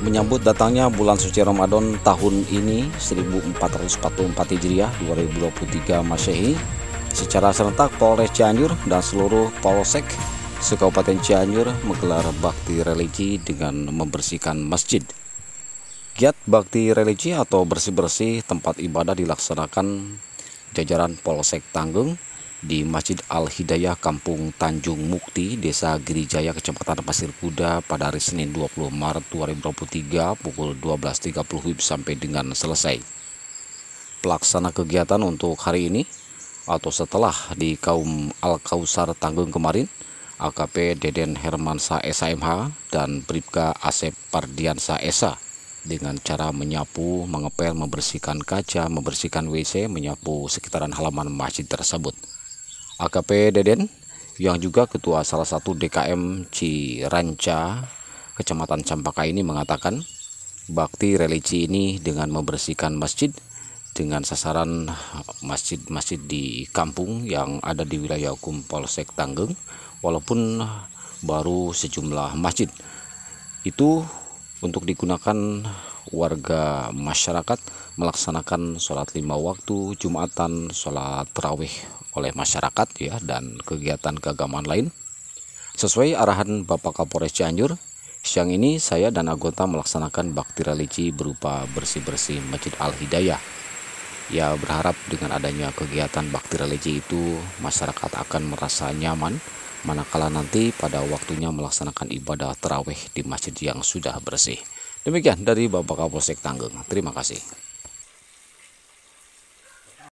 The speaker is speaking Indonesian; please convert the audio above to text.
menyambut datangnya bulan suci Ramadan tahun ini 1444 Hijriah 2023 Masehi secara serentak Polres Cianjur dan seluruh Polsek Sekabupaten Cianjur menggelar bakti religi dengan membersihkan masjid. Giat bakti religi atau bersih-bersih tempat ibadah dilaksanakan jajaran Polsek Tanggung di Masjid Al-Hidayah Kampung Tanjung Mukti, Desa Girijaya, Kecamatan Pasir Kuda pada hari Senin 20 Maret 2023 pukul 12.30 WIB sampai dengan selesai. Pelaksana kegiatan untuk hari ini atau setelah di kaum Al-Kausar Tanggung kemarin, AKP Deden Hermansa SMH dan Bribka Asep Pardiansa ESA dengan cara menyapu, mengepel, membersihkan kaca, membersihkan WC, menyapu sekitaran halaman masjid tersebut. AKP Deden yang juga ketua salah satu DKM Ciranca Kecamatan Campaka ini mengatakan bakti religi ini dengan membersihkan masjid dengan sasaran masjid-masjid di kampung yang ada di wilayah hukum Polsek Tanggeng walaupun baru sejumlah masjid itu untuk digunakan warga masyarakat melaksanakan sholat lima waktu, jumatan, sholat terawih oleh masyarakat ya dan kegiatan keagamaan lain. Sesuai arahan Bapak Kapolres Cianjur, siang ini saya dan anggota melaksanakan bakti religi berupa bersih-bersih Masjid Al-Hidayah Ya berharap dengan adanya kegiatan bakti religi itu masyarakat akan merasa nyaman manakala nanti pada waktunya melaksanakan ibadah terawih di masjid yang sudah bersih. Demikian dari Bapak Kapolsek Tanggung. Terima kasih.